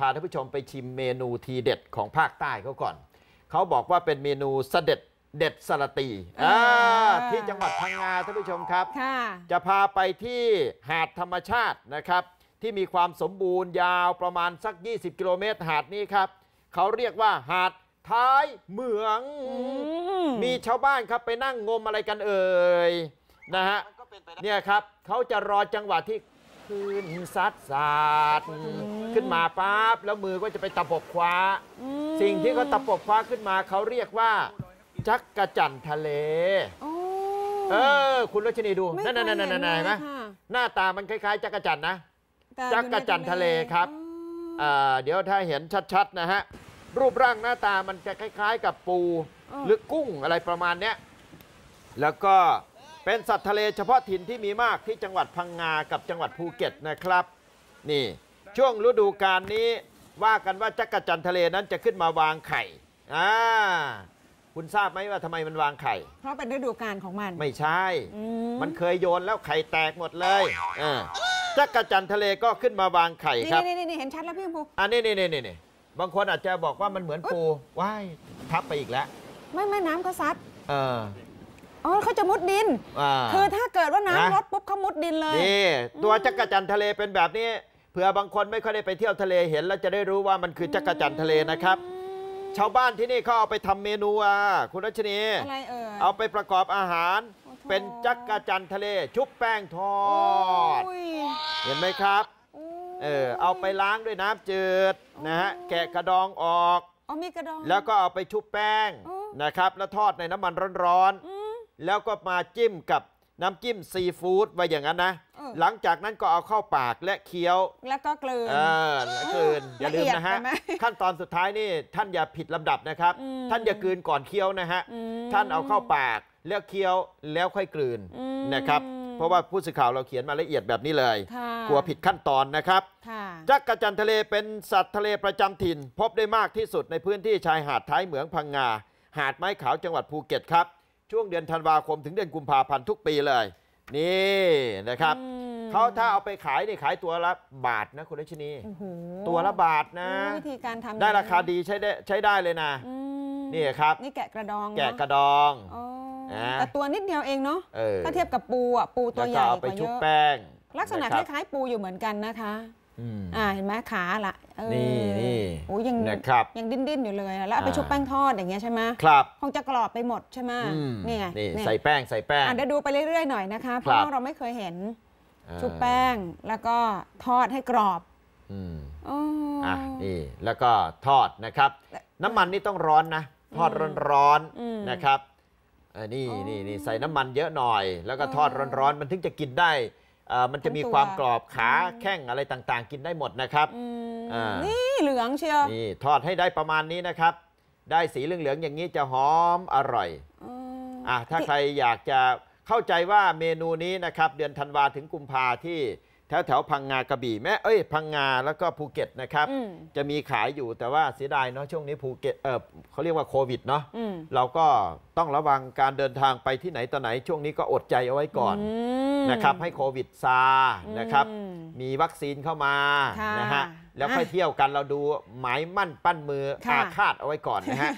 พาท่านผู้ชมไปชิมเมนูทีเด็ดของภาคใต้เขาก่อน เขาบอกว่าเป็นเมนูเสด็จเด็ดสลตีที่จังหวัดพังงาท่านผู้ชมครับ จะพาไปที่หาดธรรมชาตินะครับที่มีความสมบูรณ์ยาวประมาณสัก 20กิโลเมตรหาดนี้ครับเขาเรียกว่าหาดท้ายเหมืองมมีชาวบ้านครับไปนั่งงมอะไรกันเอ่ยนะฮะเนี่ยครับเขาจะรอจังหวะที่คืนซัดสาดขึ้นมาปั๊บแล้วมือก็จะไปตะปบคว้า สิ่งที่เขาตะปบคว้าขึ้นมาเขาเรียกว่า จักกระจันทะเลเออคุณรัชนีดูนั่นนั่นนั่นนั่นไหมหน้าตามันคล้ายๆจักกระจันนะจักกระจันทะเลครับเดี๋ยวถ้าเห็นชัดๆนะฮะ รูปร่างหน้าตามันจะคล้ายๆกับปูหรือกุ้งอะไรประมาณเนี้ยแล้วก็เป็นสัตว์ทะเลเฉพาะถิ่นที่มีมากที่จังหวัดพังงากับจังหวัดภูเก็ตนะครับ นี่ ช่วงฤดูกาลนี้ว่ากันว่าจักรจันทะเลนั้นจะขึ้นมาวางไข่อ่าคุณทราบไหมว่าทำไมมันวางไข่ เพราะเป็นฤดูกาลของมัน ไม่ใช่ มันเคยโยนแล้วไข่แตกหมดเลยเออจักรจันทะเลก็ขึ้นมาวางไข่ ครับนี่นี่เห็นชัดแล้วพี่ภูอันนี้นี่นี่นี่บางคนอาจจะบอกว่ามันเหมือนปูว่ายทับไปอีกแล้วไม่ไม่น้ำก็ซัดเอออ๋อเขาจะมุดดินคือถ้าเกิดว่าน้ำลดปุ๊บเขามุดดินเลยนี่ตัวจักรจันทะเลเป็นแบบนี้เผื่อบางคนไม่ค่อยได้ไปเที่ยวทะเลเห็น แล้วจะได้รู้ว่ามันคือจักรจันทะเลนะครับ ชาวบ้านที่นี่เขาเอาไปทำเมนูอ่ะคุณรัชนีอะไรเอ่ยเอาไปประกอบอาหารเป็นจักรจันทะเล ชุบแป้งทอดเห็นไหมครับเออเอาไปล้างด้วยน้ำจืดนะฮะแกะกระดองออก อ๋อ มีกระดองแล้วก็เอาไปชุบแป้งนะครับ แล้วทอดในน้ำมันร้อนๆแล้วก็มาจิ้มกับน้ำจิ้มซีฟู้ดไว้อย่างนั้นนะ หลังจากนั้นก็เอาเข้าปากและเคี้ยว แล้วก็กลืนเออเกลืน อย่าลืมนะฮะ ขั้นตอนสุดท้ายนี่ท่านอย่าผิดลำดับนะครับ ท่านอย่ากลืนก่อนเคี้ยวนะฮะ ท่านเอาเข้าปากแล้วเคี้ยวแล้วค่อยกลืนนะครับ เพราะว่าผู้สื่อข่าวเราเขียนมาละเอียดแบบนี้เลย กลัวผิดขั้นตอนนะครับจักกระจันทะเลเป็นสัตว์ทะเลประจำถิ่น พบได้มากที่สุดในพื้นที่ชายหาดท้ายเหมืองพังงา หาดไม้ขาวจังหวัดภูเก็ตครับช่วงเดือนธันวาคมถึงเดือนกุมภาพันธ์ทุกปีเลย นี่นะครับ เขาถ้าเอาไปขายนี่ ขายตัวละบาทนะคุณรัชนีตัวละบาทนะวิธีการทำได้ราคาดีใช้ได้ใช้ได้เลยนะนี่ครับ นี่แกะกระดองแกะกระดองแต่ตัวนิดเดียวเองเนาะถ้าเทียบกับปูอ่ะปูตัวใหญ่กว่าเยอะลักษณะคล้ายๆปูอยู่เหมือนกันนะคะอ่าเห็นไหมขาละนี่นี่โอ้ยังนะครับยังดิ้นดิ้นอยู่เลยแล้วไปชุบแป้งทอดอย่างเงี้ยใช่ไหมครับคงจะกรอบไปหมดใช่ไหมนี่ไงใส่แป้งใส่แป้งเดี๋ยวดูไปเรื่อยๆหน่อยนะคะเพราะเราไม่เคยเห็น ชุบแป้งแล้วก็ทอดให้กรอบอ่ะนี่แล้วก็ทอดนะครับ น้ำมันนี่ต้องร้อนนะทอดร้อนๆนะครับนี่นี่นี่ใส่น้ำมันเยอะหน่อย แล้วก็ทอดร้อนๆ มันถึงจะกินได้มันจะมีความกรอบขาแข้งอะไรต่างๆ กินได้หมดนะครับนี่เหลืองเชียวนี่ ทอดให้ได้ประมาณนี้นะครับ ได้สีเหลือง ๆ อย่างนี้จะหอมอร่อยอ่ะถ้าใครอยากจะเข้าใจว่าเมนูนี้นะครับ เดือนธันวาถึงกุมภาที่แถวแถวพังงากระบี่ แม่เอ้ย พังงาแล้วก็ภูเก็ตนะครับ จะมีขายอยู่แต่ว่าเสียดายเนาะช่วงนี้ภูเก็ตเออเขาเรียกว่าโควิดเนาะเราก็ต้องระวังการเดินทางไปที่ไหนต่อไหน ช่วงนี้ก็อดใจเอาไว้ก่อนอนะครับให้โควิดซา นะครับ มีวัคซีนเข้ามา นะฮะ แล้วค่อยเที่ยวกันเราดู หมายมั่นปั้นมืออาฆาตเอาไว้ก่อนนะฮะ